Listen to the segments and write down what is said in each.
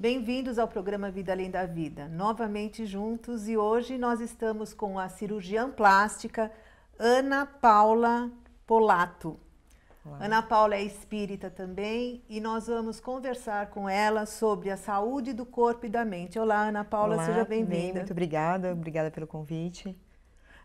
Bem-vindos ao programa Vida Além da Vida, novamente juntos e hoje nós estamos com a cirurgiã plástica Ana Paula Polato. Ana Paula é espírita também e nós vamos conversar com ela sobre a saúde do corpo e da mente. Olá, Ana Paula, Olá, seja bem-vinda. Muito obrigada, obrigada pelo convite.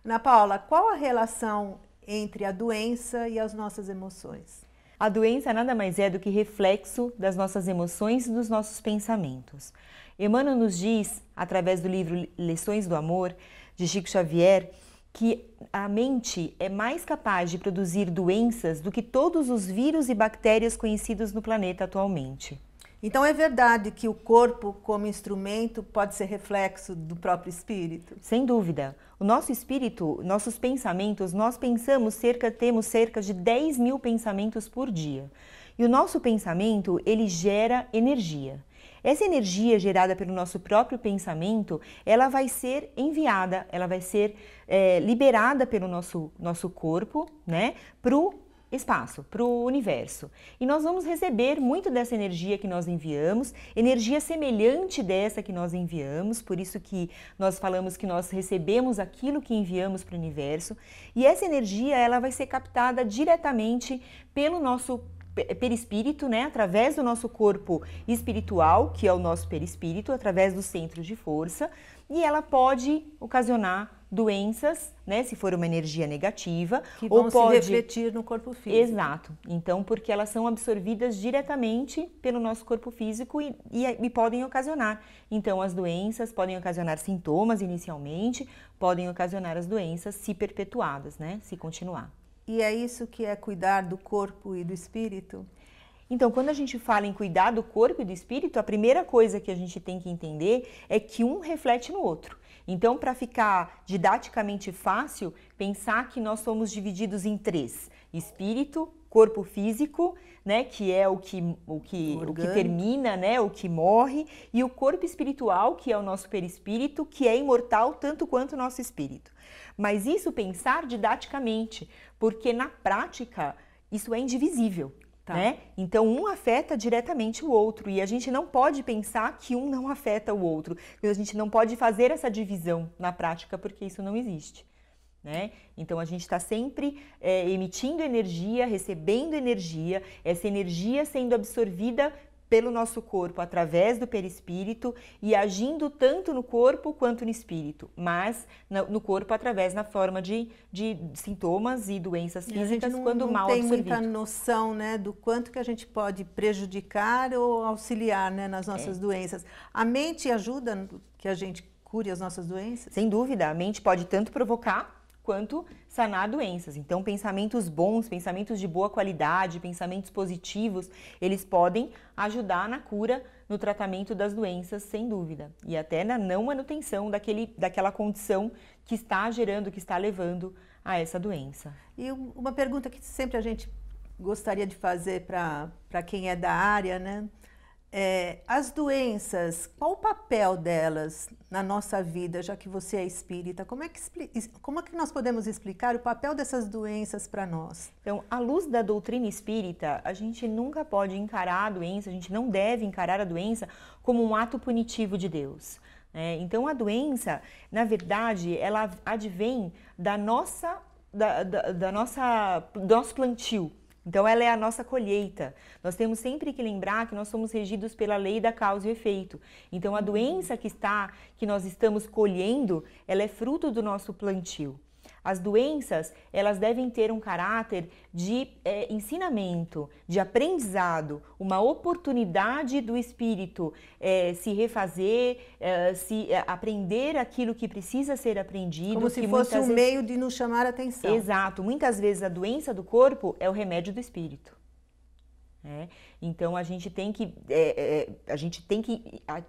Ana Paula, qual a relação entre a doença e as nossas emoções? A doença nada mais é do que reflexo das nossas emoções e dos nossos pensamentos. Emmanuel nos diz, através do livro Lições do Amor, de Chico Xavier, que a mente é mais capaz de produzir doenças do que todos os vírus e bactérias conhecidos no planeta atualmente. Então é verdade que o corpo, como instrumento, pode ser reflexo do próprio espírito? Sem dúvida. O nosso espírito, nossos pensamentos, nós pensamos cerca, temos cerca de 10 mil pensamentos por dia. E o nosso pensamento, ele gera energia. Essa energia gerada pelo nosso próprio pensamento, ela vai ser enviada, ela vai ser é, liberada pelo nosso, nosso corpo, né, para o espaço, para o universo. E nós vamos receber muito dessa energia que nós enviamos, energia semelhante dessa que nós enviamos, por isso que nós falamos que nós recebemos aquilo que enviamos para o universo, e essa energia ela vai ser captada diretamente pelo nosso perispírito, né, através do nosso corpo espiritual, que é o nosso perispírito, através do centro de força, e ela pode ocasionar doenças, né, se for uma energia negativa, que vão pode se refletir no corpo físico. Exato. Então, porque elas são absorvidas diretamente pelo nosso corpo físico e, e, e podem ocasionar. Então, as doenças podem ocasionar sintomas inicialmente, podem ocasionar as doenças se perpetuadas, né, se continuar. E é isso que é cuidar do corpo e do espírito? Então, quando a gente fala em cuidar do corpo e do espírito, a primeira coisa que a gente tem que entender é que um reflete no outro. Então, para ficar didaticamente fácil, pensar que nós somos divididos em três: espírito, corpo físico, né, que é o que, o que, o que termina, né, o que morre, e o corpo espiritual, que é o nosso perispírito, que é imortal tanto quanto o nosso espírito. Mas isso pensar didaticamente, porque na prática isso é indivisível. Tá. Né? Então, um afeta diretamente o outro e a gente não pode pensar que um não afeta o outro. A gente não pode fazer essa divisão na prática porque isso não existe. Né? Então a gente está sempre é, emitindo energia, recebendo energia, essa energia sendo absorvida pelo nosso corpo através do perispírito e agindo tanto no corpo quanto no espírito, mas no corpo através na forma de, de sintomas e doenças físicas e não, quando não mal tem absorvido. muita noção né, do quanto que a gente pode prejudicar ou auxiliar né, nas nossas é. doenças. A mente ajuda que a gente cure as nossas doenças? Sem dúvida, a mente pode tanto provocar quanto sanar doenças. Então, pensamentos bons, pensamentos de boa qualidade, pensamentos positivos, eles podem ajudar na cura, no tratamento das doenças, sem dúvida, e até na não manutenção daquele, daquela condição que está gerando, que está levando a essa doença. E uma pergunta que sempre a gente gostaria de fazer para quem é da área, né? é, as doenças, qual o papel delas na nossa vida, já que você é espírita? Como é que, como é que nós podemos explicar o papel dessas doenças para nós? Então, à luz da doutrina espírita, a gente nunca pode encarar a doença, a gente não deve encarar a doença como um ato punitivo de Deus. Né? Então, a doença, na verdade, ela advém da nossa, da, da, da nossa, do nosso plantio então, ela é a nossa colheita. Nós temos sempre que lembrar que nós somos regidos pela lei da causa e efeito. Então, a doença que está, que nós estamos colhendo, ela é fruto do nosso plantio. As doenças, elas devem ter um caráter de é, ensinamento, de aprendizado, uma oportunidade do espírito é, se refazer, é, se é, aprender aquilo que precisa ser aprendido. Como se fosse um vezes... meio de nos chamar a atenção. Exato. Muitas vezes a doença do corpo é o remédio do espírito. Né? Então a gente tem que, é, é, a gente tem que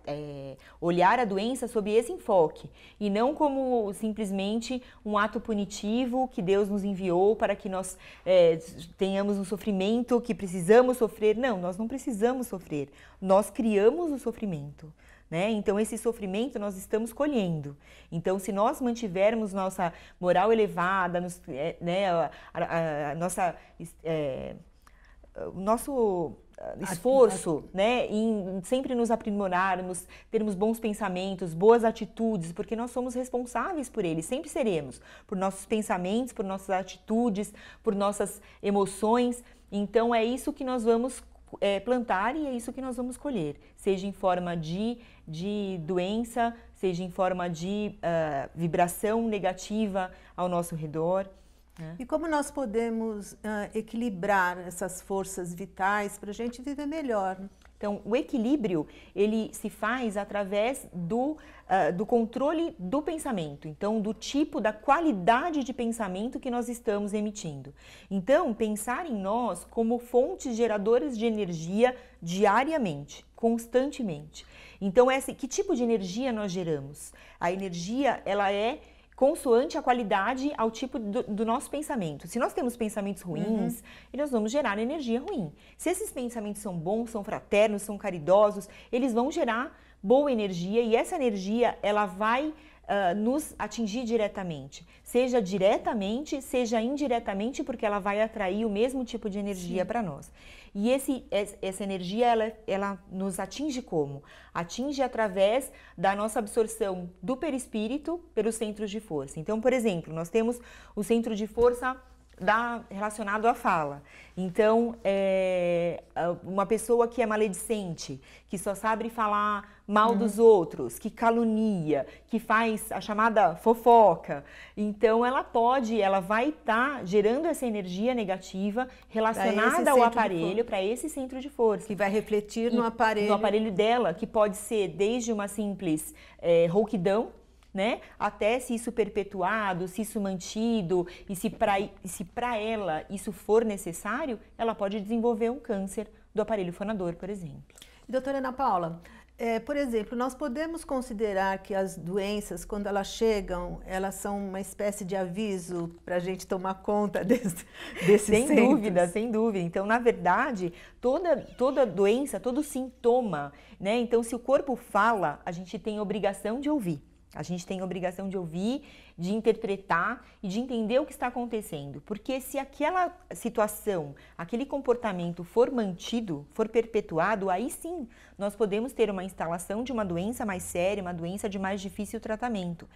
é, olhar a doença sob esse enfoque e não como simplesmente um ato punitivo que Deus nos enviou para que nós é, tenhamos um sofrimento que precisamos sofrer. Não, nós não precisamos sofrer. Nós criamos o sofrimento. Né? Então, esse sofrimento nós estamos colhendo. Então, se nós mantivermos nossa moral elevada, nos, é, né, a, a, a, nossa é, o nosso ah, esforço, né, em sempre nos aprimorarmos, termos bons pensamentos, boas atitudes, porque nós somos responsáveis por eles, sempre seremos, por nossos pensamentos, por nossas atitudes, por nossas emoções. Então é isso que nós vamos é, plantar e é isso que nós vamos colher, seja em forma de, de doença, seja em forma de uh, vibração negativa ao nosso redor. É. E como nós podemos uh, equilibrar essas forças vitais para a gente viver melhor? Né? Então, o equilíbrio ele se faz através do, uh, do controle do pensamento, então do tipo, da qualidade de pensamento que nós estamos emitindo. Então, pensar em nós como fontes geradoras de energia diariamente, constantemente. Então, esse que tipo de energia nós geramos? A energia ela é consoante a qualidade ao tipo do, do nosso pensamento. Se nós temos pensamentos uhum. ruins, uhum. nós vamos gerar energia ruim. Se esses pensamentos são bons, são fraternos, são caridosos, eles vão gerar boa energia e essa energia ela vai uh, nos atingir diretamente, seja diretamente, seja indiretamente, porque ela vai atrair o mesmo tipo de energia para nós. E esse, essa energia ela, ela nos atinge como? Atinge através da nossa absorção do perispírito pelos centros de força. Então, por exemplo, nós temos o centro de força da, relacionado à fala. Então, é, uma pessoa que é maledicente, que só sabe falar mal uhum. dos outros, que calunia, que faz a chamada fofoca. Então ela pode, ela vai estar tá gerando essa energia negativa relacionada ao aparelho para esse centro de força que vai refletir e, no aparelho, no aparelho dela, que pode ser desde uma simples é, rouquidão né? Até se isso perpetuado, se isso mantido e se para ela isso for necessário, ela pode desenvolver um câncer do aparelho fonador, por exemplo. Doutora Ana Paula, é, por exemplo, nós podemos considerar que as doenças, quando elas chegam, elas são uma espécie de aviso para a gente tomar conta desse, desses Sem centros. dúvida, sem dúvida. Então, na verdade, toda, toda doença, todo sintoma, né? Então, se o corpo fala, a gente tem obrigação de ouvir. A gente tem a obrigação de ouvir, de interpretar e de entender o que está acontecendo. Porque se aquela situação, aquele comportamento for mantido, for perpetuado, aí sim nós podemos ter uma instalação de uma doença mais séria, uma doença de mais difícil tratamento.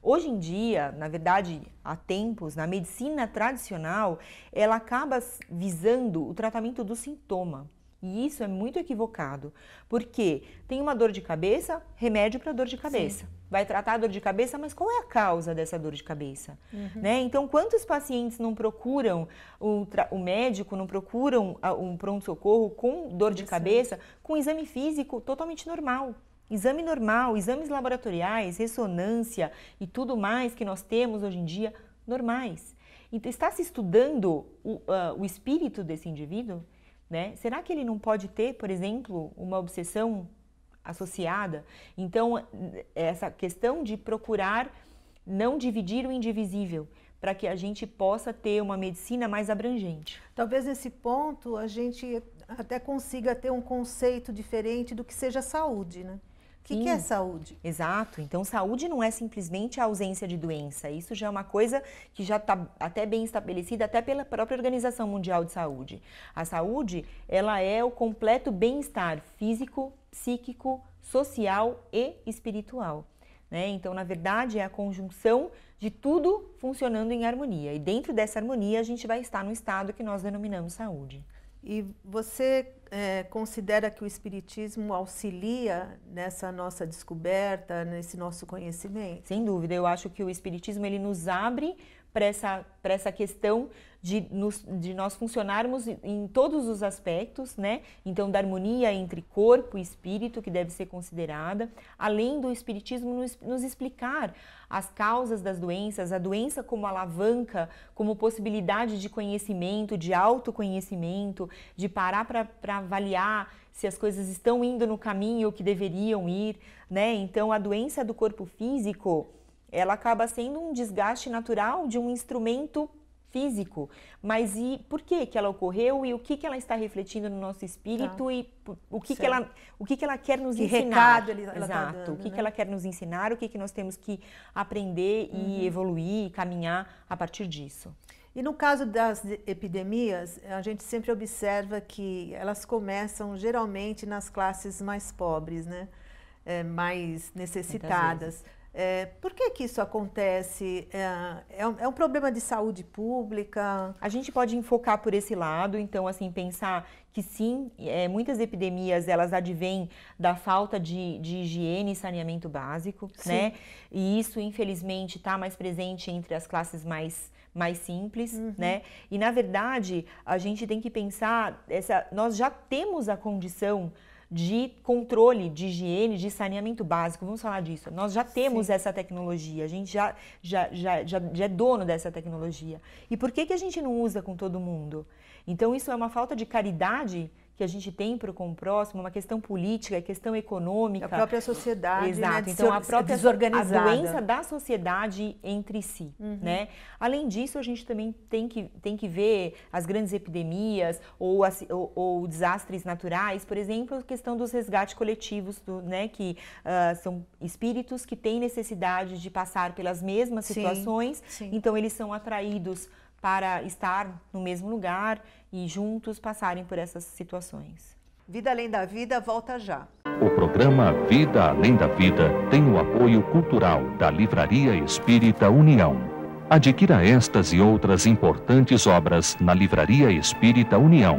Hoje em dia, na verdade, há tempos, na medicina tradicional, ela acaba visando o tratamento do sintoma. E isso é muito equivocado, porque tem uma dor de cabeça, remédio para dor de cabeça. Sim. Vai tratar a dor de cabeça, mas qual é a causa dessa dor de cabeça? Uhum. Né? Então, quantos pacientes não procuram o, o médico, não procuram a, ah, um pronto-socorro com dor de cabeça, com exame físico totalmente normal? Exame normal, exames laboratoriais, ressonância e tudo mais que nós temos hoje em dia normais. Então, está se estudando o, uh, o espírito desse indivíduo? Né? Será que ele não pode ter, por exemplo, uma obsessão associada? Então, essa questão de procurar não dividir o indivisível para que a gente possa ter uma medicina mais abrangente. Talvez nesse ponto a gente até consiga ter um conceito diferente do que seja saúde, né? O que, que, é saúde? Exato. Então, saúde não é simplesmente a ausência de doença. Isso já é uma coisa que já está até bem estabelecida, até pela própria Organização Mundial de Saúde. A saúde, ela é o completo bem-estar físico, psíquico, social e espiritual. Né? Então, na verdade, é a conjunção de tudo funcionando em harmonia. E dentro dessa harmonia, a gente vai estar no estado que nós denominamos saúde. E você é, considera que o Espiritismo auxilia nessa nossa descoberta, nesse nosso conhecimento? Sem dúvida, eu acho que o Espiritismo ele nos abre para essa, essa questão de, nos, de nós funcionarmos em todos os aspectos, né? Então, da harmonia entre corpo e espírito, que deve ser considerada, além do espiritismo nos, nos explicar as causas das doenças, a doença como alavanca, como possibilidade de conhecimento, de autoconhecimento, de parar para avaliar se as coisas estão indo no caminho que deveriam ir, né? Então, a doença do corpo físico ela acaba sendo um desgaste natural de um instrumento físico, mas e por que que ela ocorreu e o que que ela está refletindo no nosso espírito tá. e o que que ela o que que ela quer nos que ensinar? Recado ela, ela tá Exato. Tá dando, o que né? que ela quer nos ensinar? O que que nós temos que aprender uhum. e evoluir e caminhar a partir disso? E no caso das epidemias, a gente sempre observa que elas começam geralmente nas classes mais pobres, né? É, mais necessitadas. É, por que, que isso acontece? É, é, um, é, um, problema de saúde pública? A gente pode enfocar por esse lado, então, assim, pensar que sim, é, muitas epidemias, elas advêm da falta de, de higiene e saneamento básico, sim. né? E isso, infelizmente, está mais presente entre as classes mais mais simples, uhum. né? E na verdade a gente tem que pensar essa, nós já temos a condição de controle de higiene, de saneamento básico. Vamos falar disso. Nós já temos Sim. essa tecnologia, a gente já, já, já, já, já é dono dessa tecnologia. E por que, que a gente não usa com todo mundo? Então, isso é uma falta de caridade que a gente tem para com o próximo, uma questão política, é questão econômica. A própria sociedade, né, Exato. Né? Então, a própria desorganizada. A doença da sociedade entre si, uhum. né? Além disso, a gente também tem que, tem que ver as grandes epidemias ou, as, ou, ou desastres naturais, por exemplo, a questão dos resgates coletivos, do, né? Que uh, são espíritos que têm necessidade de passar pelas mesmas sim, situações, sim. então eles são atraídos para estar no mesmo lugar e juntos passarem por essas situações. Vida Além da Vida volta já. O programa Vida Além da Vida tem o apoio cultural da Livraria Espírita União. Adquira estas e outras importantes obras na Livraria Espírita União.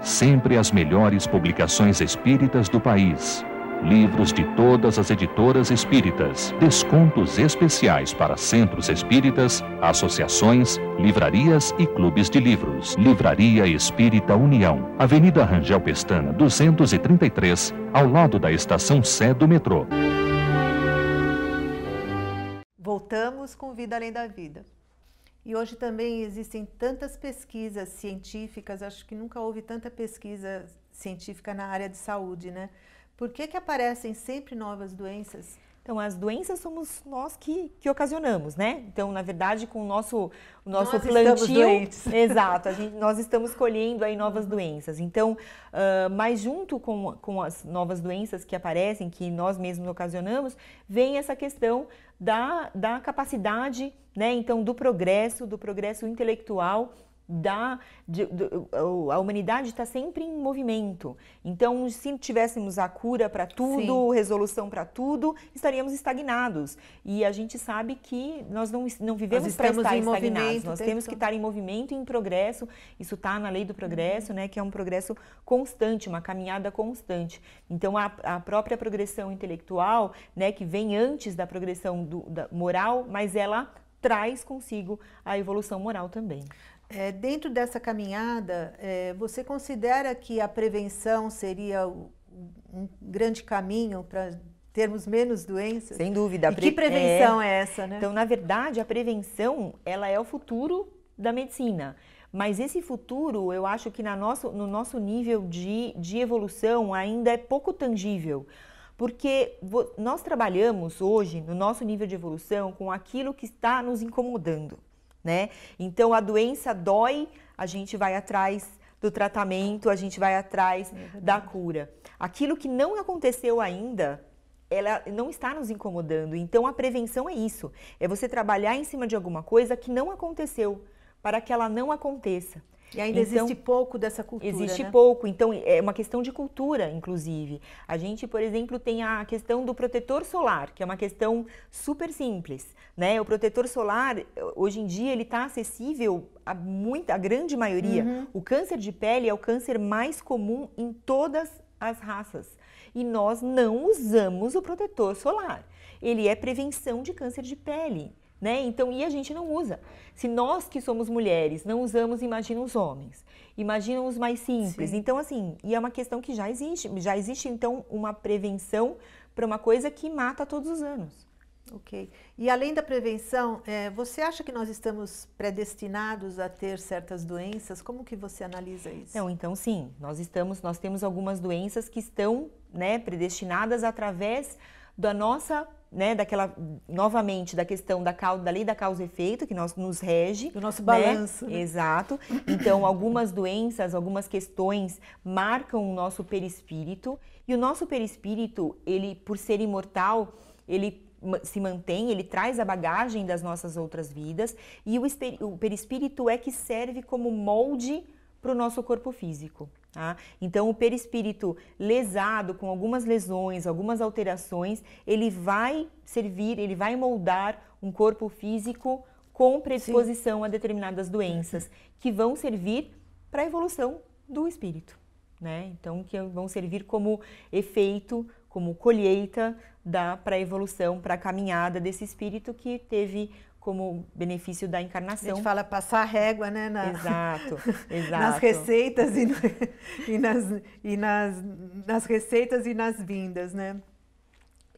Sempre as melhores publicações espíritas do país livros de todas as editoras espíritas, descontos especiais para centros espíritas, associações, livrarias e clubes de livros. Livraria Espírita União, Avenida Rangel Pestana, 233, ao lado da estação Sé do metrô. Voltamos com Vida Além da Vida. E hoje também existem tantas pesquisas científicas, acho que nunca houve tanta pesquisa científica na área de saúde, né? Por que, que aparecem sempre novas doenças? Então, as doenças somos nós que, que ocasionamos, né? Então, na verdade, com o nosso, o nosso nós plantio. Exato, a gente, nós estamos colhendo aí novas uhum. doenças. Então, uh, mas junto com, com as novas doenças que aparecem, que nós mesmos ocasionamos, vem essa questão da, da capacidade, né? Então, do progresso, do progresso intelectual da de, de, a humanidade está sempre em movimento. Então, se tivéssemos a cura para tudo, Sim. resolução para tudo, estaríamos estagnados. E a gente sabe que nós não, não vivemos para estar estagnados. Nós temos que estar em movimento e em progresso. Isso está na lei do progresso, uhum. né? Que é um progresso constante, uma caminhada constante. Então, a, a própria progressão intelectual, né? Que vem antes da progressão do, da moral, mas ela traz consigo a evolução moral também. É, dentro dessa caminhada, é, você considera que a prevenção seria um grande caminho para termos menos doenças? Sem dúvida. E que é. prevenção é... é essa, né? Então, na verdade, a prevenção ela é o futuro da medicina. Mas esse futuro, eu acho que na nosso, no nosso nível de, de evolução ainda é pouco tangível. Porque nós trabalhamos hoje, no nosso nível de evolução, com aquilo que está nos incomodando né? Então a doença dói, a gente vai atrás do tratamento, a gente vai atrás é da cura. Aquilo que não aconteceu ainda, ela não está nos incomodando. Então a prevenção é isso, é você trabalhar em cima de alguma coisa que não aconteceu para que ela não aconteça. E ainda então, existe pouco dessa cultura. Existe né? pouco. Então, é uma questão de cultura, inclusive. A gente, por exemplo, tem a questão do protetor solar, que é uma questão super simples. Né? O protetor solar, hoje em dia, ele está acessível a, muita, a grande maioria. Uhum. O câncer de pele é o câncer mais comum em todas as raças. E nós não usamos o protetor solar. Ele é prevenção de câncer de pele. Né? Então, e a gente não usa. Se nós que somos mulheres não usamos, imagina os homens. Imagina os mais simples. Sim. Então, assim, e é uma questão que já existe. Já existe, então, uma prevenção para uma coisa que mata todos os anos. Ok. E além da prevenção, é, você acha que nós estamos predestinados a ter certas doenças? Como que você analisa isso? Não, então sim, nós estamos, nós temos algumas doenças que estão né, predestinadas através da nossa né, daquela, novamente, da questão da, da lei da causa e efeito, que nós, nos rege. Do nosso né? balanço. Né? Né? Exato. Então, algumas doenças, algumas questões marcam o nosso perispírito. E o nosso perispírito, ele, por ser imortal, ele se mantém, ele traz a bagagem das nossas outras vidas. E o, o perispírito é que serve como molde para o nosso corpo físico. Tá? Então, o perispírito lesado, com algumas lesões, algumas alterações, ele vai servir, ele vai moldar um corpo físico com predisposição Sim. a determinadas doenças, que vão servir para a evolução do espírito. Né? Então, que vão servir como efeito, como colheita para a evolução, para a caminhada desse espírito que teve como benefício da encarnação. A gente fala passar régua, né? Na, exato, exato. Nas receitas e, no, e, nas, e nas, nas receitas e nas vindas, né?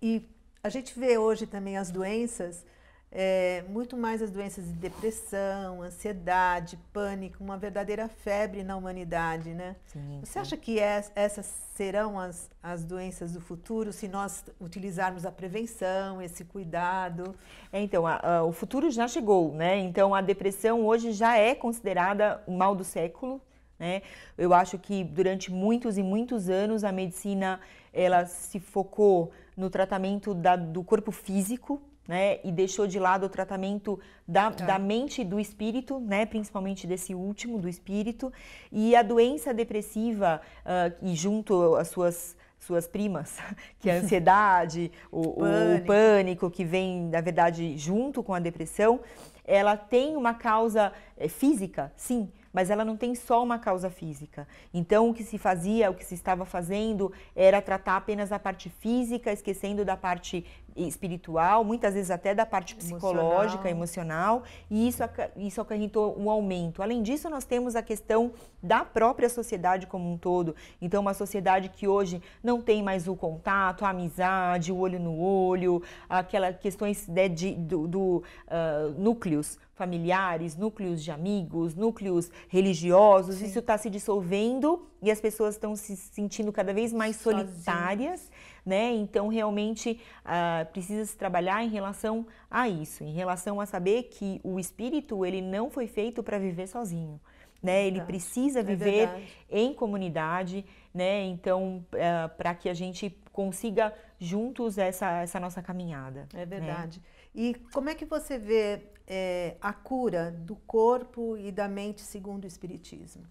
E a gente vê hoje também as doenças é, muito mais as doenças de depressão, ansiedade, pânico, uma verdadeira febre na humanidade, né? Sim, Você acha que essas serão as, as doenças do futuro se nós utilizarmos a prevenção, esse cuidado? É, então, a, a, o futuro já chegou, né? Então, a depressão hoje já é considerada o mal do século, né? Eu acho que durante muitos e muitos anos a medicina ela se focou no tratamento da, do corpo físico, né, e deixou de lado o tratamento da, tá. da mente e do espírito, né, principalmente desse último, do espírito. E a doença depressiva, uh, e junto às suas suas primas, que é a ansiedade, o, pânico. o, pânico. que vem, na verdade, junto com a depressão, ela tem uma causa eh, física, sim, mas ela não tem só uma causa física. Então, o que se fazia, o que se estava fazendo, era tratar apenas a parte física, esquecendo da parte espiritual, muitas vezes até da parte psicológica, emocional, emocional e isso, isso acarretou um aumento. Além disso, nós temos a questão da própria sociedade como um todo. Então, uma sociedade que hoje não tem mais o contato, a amizade, o olho no olho, aquelas questões de, né, de do, do uh, núcleos familiares, núcleos de amigos, núcleos religiosos, Sim. isso está se dissolvendo e as pessoas estão se sentindo cada vez mais solitárias, né? Então realmente uh, precisa se trabalhar em relação a isso, em relação a saber que o espírito ele não foi feito para viver sozinho. Né? Ele precisa é viver é em comunidade, né? Então, uh, ah, para que a gente consiga juntos essa, essa nossa caminhada. É né? verdade. Né? E como é que você vê é, a cura do corpo e da mente segundo o Espiritismo?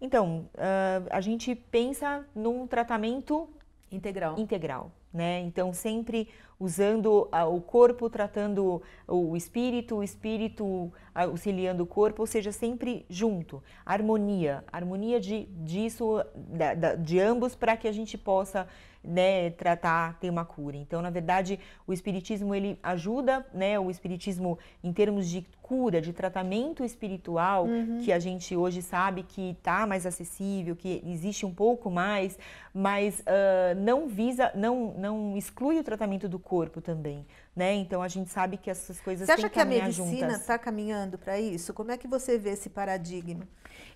Então, uh, a gente pensa num tratamento integral. integral né? Então, sempre usando uh, o corpo, tratando o espírito, o espírito auxiliando o corpo, ou seja, sempre junto. Harmonia, harmonia de, disso, da, da, de ambos, para que a gente possa né, tratar, ter uma cura. Então, na verdade, o espiritismo ele ajuda, né, o espiritismo em termos de cura, de tratamento espiritual, uhum. que a gente hoje sabe que está mais acessível, que existe um pouco mais, mas uh, não visa, não, não exclui o tratamento do corpo também. Né? Então a gente sabe que essas coisas. Você acha que, a medicina está caminhando para isso? Como é que você vê esse paradigma?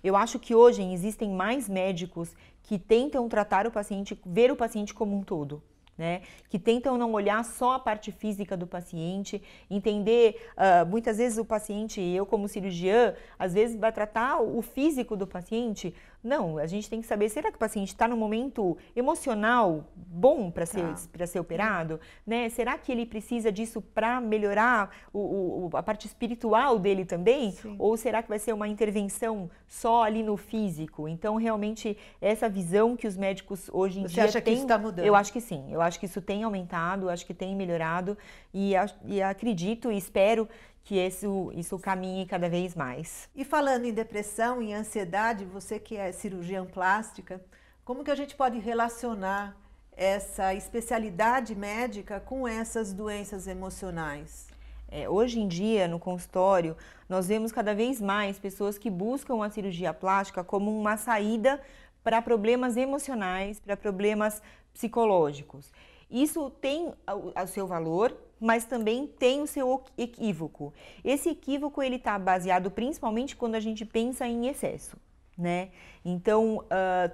Eu acho que hoje existem mais médicos que tentam tratar o paciente, ver o paciente como um todo. Né, que tentam não olhar só a parte física do paciente, entender, uh, muitas vezes o paciente, eu como cirurgiã, às vezes vai tratar o físico do paciente não, a gente tem que saber, será que o paciente está no momento emocional bom para ser, tá. ser operado? Né? Será que ele precisa disso para melhorar o, o, a parte espiritual dele também? Sim. Ou será que vai ser uma intervenção só ali no físico? Então, realmente, essa visão que os médicos hoje em Você dia Você acha que isso está mudando? Eu acho que sim, eu acho que isso tem aumentado, acho que tem melhorado e, e acredito e espero que isso, isso caminhe cada vez mais. E falando em depressão e ansiedade, você que é cirurgião plástica, como que a gente pode relacionar essa especialidade médica com essas doenças emocionais? É, hoje em dia, no consultório, nós vemos cada vez mais pessoas que buscam a cirurgia plástica como uma saída para problemas emocionais, para problemas psicológicos. Isso tem o seu valor, mas também tem o seu equívoco. Esse equívoco ele está baseado principalmente quando a gente pensa em excesso, né? Então uh,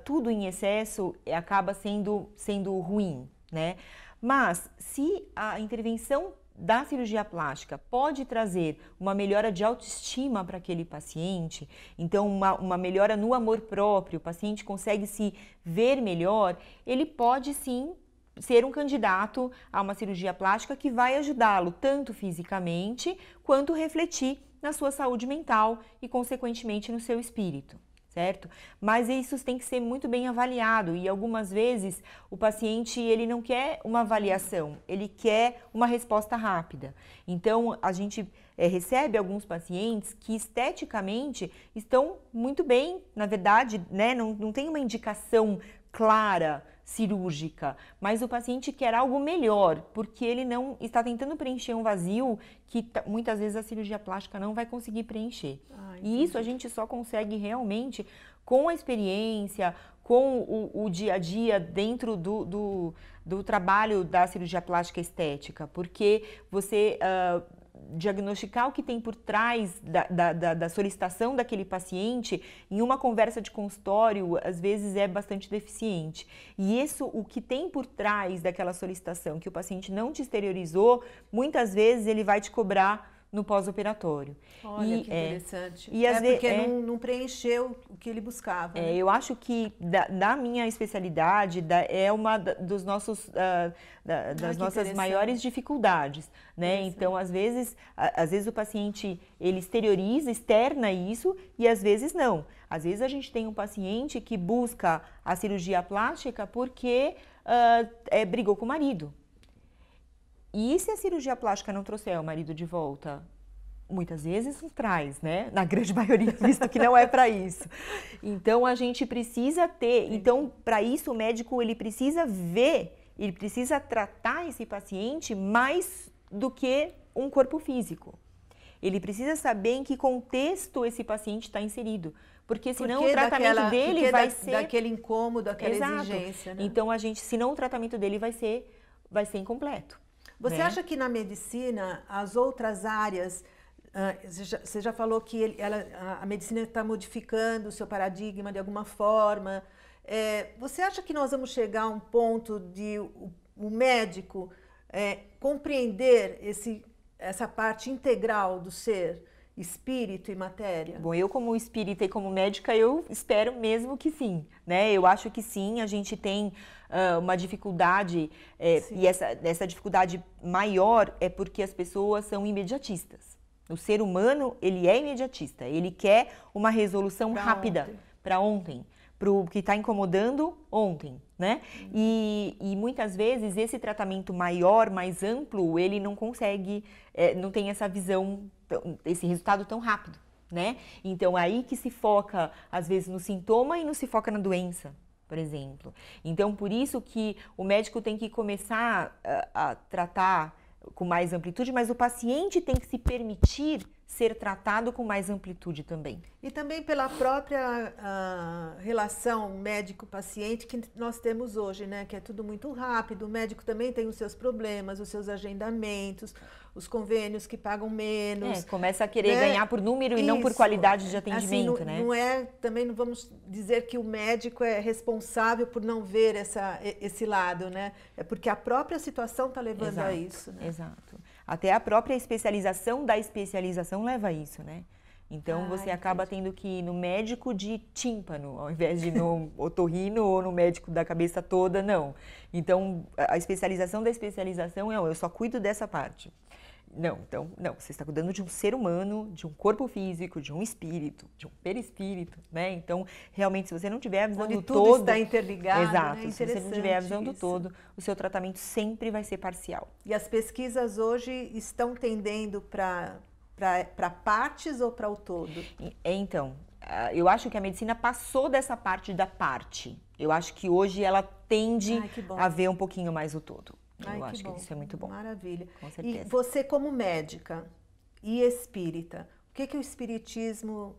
tudo em excesso acaba sendo sendo ruim, né? Mas se a intervenção da cirurgia plástica pode trazer uma melhora de autoestima para aquele paciente, então uma, uma melhora no amor próprio, o paciente consegue se ver melhor, ele pode sim ser um candidato a uma cirurgia plástica que vai ajudá-lo tanto fisicamente quanto refletir na sua saúde mental e, consequentemente, no seu espírito. Certo? Mas isso tem que ser muito bem avaliado e algumas vezes o paciente ele não quer uma avaliação, ele quer uma resposta rápida. Então a gente é, recebe alguns pacientes que esteticamente estão muito bem, na verdade, né? Não, não tem uma indicação clara cirúrgica, mas o paciente quer algo melhor, porque ele não está tentando preencher um vazio que muitas vezes a cirurgia plástica não vai conseguir preencher. Ah, e isso a gente só consegue realmente com a experiência, com o, o dia a dia dentro do, do, do, trabalho da cirurgia plástica estética, porque você. Uh, diagnosticar o que tem por trás da, da, da, da, solicitação daquele paciente em uma conversa de consultório, às vezes é bastante deficiente. E isso, o que tem por trás daquela solicitação que o paciente não te exteriorizou, muitas vezes ele vai te cobrar no pós-operatório. Olha e, que é, interessante. E é porque é, não, não, preencheu o que ele buscava. É, né? Eu acho que da, da minha especialidade da, é uma da, dos nossos ah, ah, das ah, nossas maiores dificuldades, né? Então às vezes a, às vezes o paciente ele exterioriza, externa isso e às vezes não. Às vezes a gente tem um paciente que busca a cirurgia plástica porque ah, é, brigou com o marido e se a cirurgia plástica não trouxer o marido de volta? Muitas vezes não traz, né? Na grande maioria, visto que não é para isso. Então a gente precisa ter. Então, para isso, o médico ele precisa ver, ele precisa tratar esse paciente mais do que um corpo físico. Ele precisa saber em que contexto esse paciente está inserido. Porque senão porque o tratamento daquela, dele vai da, ser. Daquele incômodo, daquela Exato. exigência. Né? Então, a gente, senão o tratamento dele vai ser, vai ser incompleto. Você né? acha que na medicina as outras áreas ah, você já falou que ela, a medicina está modificando o seu paradigma de alguma forma. É, você acha que nós vamos chegar a um ponto de o, o médico é, compreender esse, essa parte integral do ser? espírito e matéria? Bom, eu como espírita e como médica, eu espero mesmo que sim, né? Eu acho que sim, a gente tem uh, uma dificuldade, é, e essa, essa dificuldade maior é porque as pessoas são imediatistas. O ser humano, ele é imediatista, ele quer uma resolução pra rápida para ontem, para o que está incomodando ontem, né? Uhum. E, e, muitas vezes esse tratamento maior, mais amplo, ele não consegue, é, não tem essa visão esse resultado tão rápido, né? Então é aí que se foca às vezes no sintoma e não se foca na doença, por exemplo. Então por isso que o médico tem que começar a, a tratar com mais amplitude, mas o paciente tem que se permitir ser tratado com mais amplitude também. E também pela própria uh, relação médico-paciente que nós temos hoje, né? Que é tudo muito rápido, o médico também tem os seus problemas, os seus agendamentos, os convênios que pagam menos. É, começa a querer né? ganhar por número e Isso. não por qualidade de assim, atendimento, assim, não, né? Não é, também não vamos dizer que o médico é responsável por não ver essa, esse lado, né? É porque a própria situação está levando exato, a isso. Né? Exato. Até a própria especialização da especialização leva a isso, né? Então ah, você acaba entendi. tendo que ir no médico de tímpano, ao invés de no otorrino ou no médico da cabeça toda, não. Então a especialização da especialização é, eu só cuido dessa parte. Não, então, não, você está cuidando de um ser humano, de um corpo físico, de um espírito, de um perispírito, né? Então, realmente, se você não tiver a visão do tudo todo. está interligado. Né? Exato, né? se você não tiver a visão do todo, o seu tratamento sempre vai ser parcial. E as pesquisas hoje estão tendendo para para partes ou para o todo? É, então, eu acho que a medicina passou dessa parte da parte. Eu acho que hoje ela tende Ai, a ver um pouquinho mais o todo. Ai, eu acho que, que, isso é muito bom. Maravilha. Com certeza. E você como médica e espírita, o que, que o espiritismo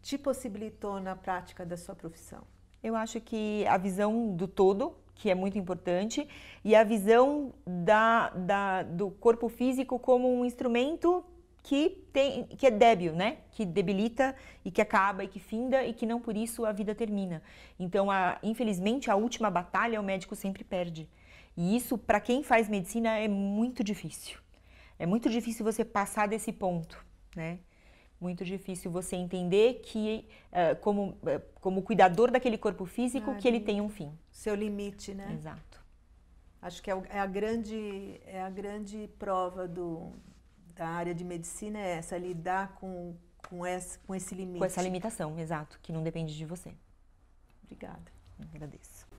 te possibilitou na prática da sua profissão? Eu acho que a visão do todo, que é muito importante, e a visão da, da, do corpo físico como um instrumento que, tem, que é débil, né? Que debilita e que acaba e que finda e que não por isso a vida termina. Então, a, infelizmente, a última batalha o médico sempre perde. E isso, para quem faz medicina, é muito difícil. É muito difícil você passar desse ponto, né? Muito difícil você entender que, uh, como, uh, como cuidador daquele corpo físico, ah, que ele tem um fim. Seu limite, né? Exato. Acho que é, o, é a grande, é a grande prova do, da área de medicina é essa, lidar com, com, esse, com esse limite. Com essa limitação, exato, que não depende de você. Obrigada. agradeço.